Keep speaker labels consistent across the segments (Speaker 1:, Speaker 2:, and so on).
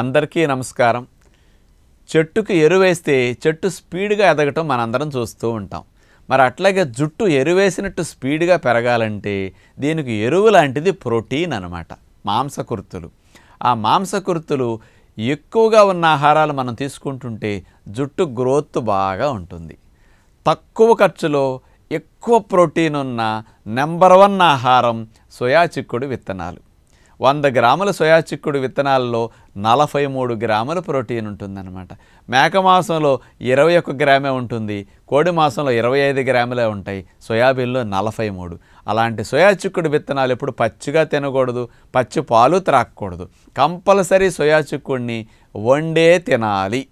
Speaker 1: అందరికీ నమస్కారం చెట్టుకు ఎరువేస్తే చెట్టు స్పీడ్గా ఎదగటం మనందరం చూస్తూ ఉంటాం మరి అట్లాగే జుట్టు ఎరువేసినట్టు స్పీడ్గా పెరగాలంటే దీనికి ఎరువు లాంటిది ప్రోటీన్ అనమాట మాంసకృతులు ఆ మాంసకృతులు ఎక్కువగా ఉన్న ఆహారాలు మనం తీసుకుంటుంటే జుట్టు గ్రోత్ బాగా ఉంటుంది తక్కువ ఖర్చులో ఎక్కువ ప్రోటీన్ ఉన్న నెంబర్ వన్ ఆహారం సోయా చిక్కుడు విత్తనాలు వంద గ్రాముల సోయా చిక్కుడు విత్తనాల్లో నలభై మూడు గ్రాముల ప్రోటీన్ ఉంటుందన్నమాట మేక మాసంలో ఇరవై ఒక్క గ్రామే ఉంటుంది కోడి మాసంలో ఇరవై ఐదు గ్రాములే ఉంటాయి సోయాబీన్లో నలభై మూడు అలాంటి సోయా చిక్కుడు విత్తనాలు ఎప్పుడు పచ్చిగా తినకూడదు పచ్చి పాలు త్రాకూడదు కంపల్సరీ సోయా చిక్కుడిని వండే తినాలి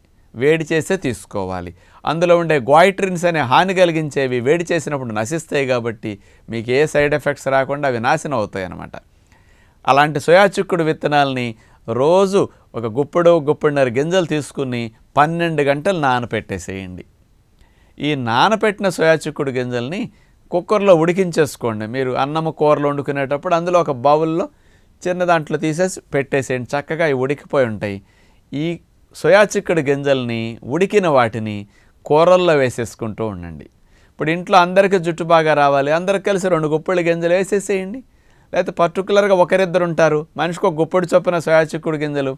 Speaker 1: వేడి చేసే తీసుకోవాలి అందులో ఉండే గ్వాయిట్రిన్స్ అనే హాని కలిగించేవి వేడి చేసినప్పుడు నశిస్తాయి కాబట్టి మీకు ఏ సైడ్ ఎఫెక్ట్స్ రాకుండా అవి నాశనం అవుతాయి అన్నమాట అలాంటి సోయాచిక్కుడు విత్తనాలని రోజు ఒక గుప్పడు గుప్పడిన్నర గింజలు తీసుకుని పన్నెండు గంటలు నానపెట్టేసేయండి ఈ నానపెట్టిన సోయాచిక్కుడు గింజల్ని కుక్కర్లో ఉడికించేసుకోండి మీరు అన్నం కూరలు వండుకునేటప్పుడు అందులో ఒక బౌల్లో చిన్న దాంట్లో తీసేసి పెట్టేసేయండి చక్కగా ఇవి ఉడికిపోయి ఉంటాయి ఈ సోయాచిక్కుడు గింజల్ని ఉడికిన వాటిని కూరల్లో వేసేసుకుంటూ ఉండండి ఇప్పుడు ఇంట్లో అందరికీ జుట్టు బాగా రావాలి అందరికి కలిసి రెండు గుప్పళ్ళు గింజలు వేసేసేయండి లేకపోతే పర్టికులర్గా ఒకరిద్దరు ఉంటారు మనిషికి ఒక గుప్పడి చొప్పున సోయాచిక్కుడు గింజలు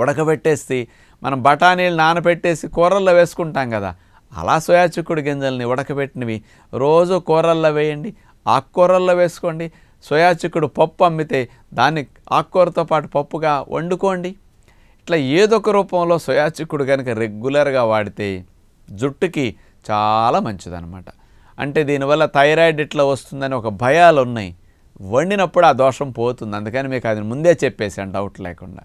Speaker 1: ఉడకబెట్టేసి మనం బఠానీలు నానబెట్టేసి కూరల్లో వేసుకుంటాం కదా అలా సోయాచిక్కుడు గింజల్ని ఉడకబెట్టినవి రోజు కూరల్లో వేయండి ఆకుకూరల్లో వేసుకోండి సోయాచిక్కుడు పప్పు అమ్మితే దాన్ని ఆకుకూరతో పాటు పప్పుగా వండుకోండి ఇట్లా ఏదొక రూపంలో సోయాచిక్కుడు కనుక రెగ్యులర్గా వాడితే జుట్టుకి చాలా మంచిదనమాట అంటే దీనివల్ల థైరాయిడ్ ఇట్లా వస్తుందని ఒక భయాలు ఉన్నాయి వండినప్పుడు ఆ దోషం పోతుంది అందుకని మీకు అది ముందే చెప్పేశాను డౌట్ లేకుండా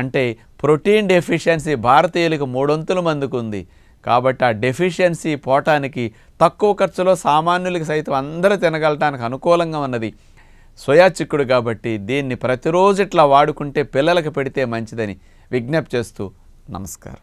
Speaker 1: అంటే ప్రోటీన్ డెఫిషియన్సీ భారతీయులకు మూడొంతుల మందికి ఉంది కాబట్టి ఆ డెఫిషియన్సీ పోవటానికి తక్కువ ఖర్చులో సామాన్యులకు సైతం అందరూ తినగలటానికి అనుకూలంగా ఉన్నది సోయా చిక్కుడు కాబట్టి దీన్ని ప్రతిరోజు ఇట్లా వాడుకుంటే పిల్లలకు పెడితే మంచిదని విజ్ఞప్తి చేస్తూ నమస్కారం